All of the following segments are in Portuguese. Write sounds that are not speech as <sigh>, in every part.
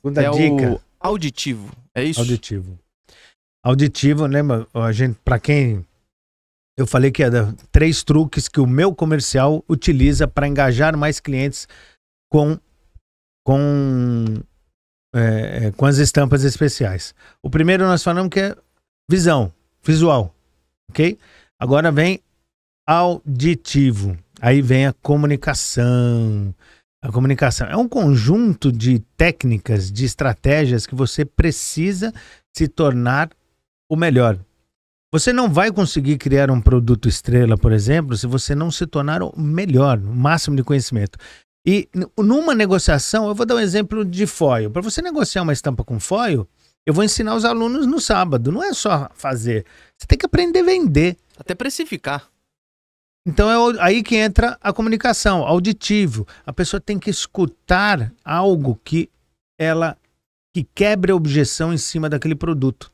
Segunda é dica. O auditivo, é isso? Auditivo. Auditivo, lembra? Né, a gente, para quem eu falei que é três truques que o meu comercial utiliza para engajar mais clientes com com é, é, com as estampas especiais. O primeiro nós falamos que é visão, visual, ok? Agora vem auditivo. Aí vem a comunicação. A comunicação é um conjunto de técnicas, de estratégias que você precisa se tornar o melhor. Você não vai conseguir criar um produto estrela, por exemplo, se você não se tornar o melhor, o máximo de conhecimento. E numa negociação, eu vou dar um exemplo de foil. Para você negociar uma estampa com foil, eu vou ensinar os alunos no sábado. Não é só fazer. Você tem que aprender a vender. Até precificar. Então é aí que entra a comunicação, auditivo. A pessoa tem que escutar algo que ela que quebre a objeção em cima daquele produto.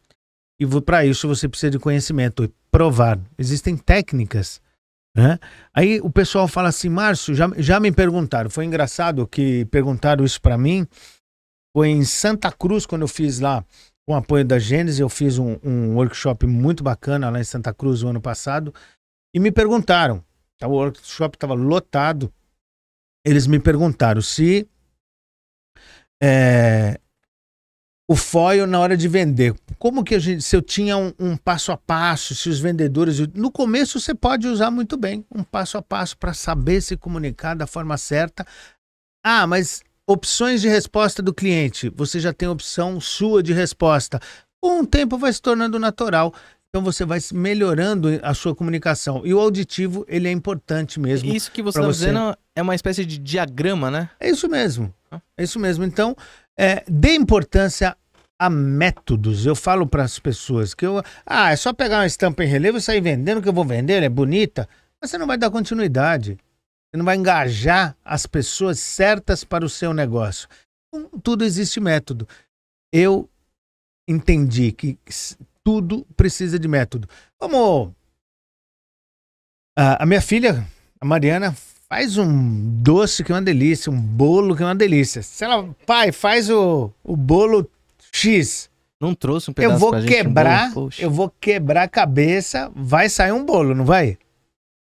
E para isso você precisa de conhecimento e provar. Existem técnicas. Né? Aí o pessoal fala assim, Márcio, já, já me perguntaram. Foi engraçado que perguntaram isso para mim. Foi em Santa Cruz, quando eu fiz lá com o apoio da Gênesis, eu fiz um, um workshop muito bacana lá em Santa Cruz o ano passado e me perguntaram. Tá, o workshop estava lotado. Eles me perguntaram se é, o foil na hora de vender. Como que a gente, se eu tinha um, um, passo a passo, se os vendedores. No começo você pode usar muito bem um passo a passo para saber se comunicar da forma certa. Ah, mas opções de resposta do cliente. Você já tem opção sua de resposta. Com o tempo vai se tornando natural. Então você vai melhorando a sua comunicação. E o auditivo, ele é importante mesmo. Isso que você está dizendo é uma espécie de diagrama, né? É isso mesmo. É isso mesmo. Então, é, dê importância a métodos. Eu falo para as pessoas que eu. Ah, é só pegar uma estampa em relevo e sair vendendo que eu vou vender, ela é bonita. Mas você não vai dar continuidade. Você não vai engajar as pessoas certas para o seu negócio. Então, tudo existe método. Eu entendi que tudo precisa de método. Vamos. Ah, a minha filha, a Mariana, faz um doce que é uma delícia, um bolo que é uma delícia. Se ela, pai, faz o, o bolo X. Não trouxe um pedaço Eu vou quebrar, gente, um eu vou quebrar a cabeça, vai sair um bolo, não vai?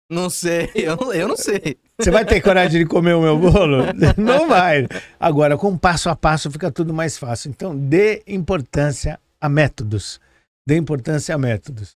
Não sei, eu, eu não sei. Você vai ter coragem de comer o meu bolo? <laughs> Não vai. Agora, com passo a passo fica tudo mais fácil. Então, dê importância a métodos dê importância a métodos.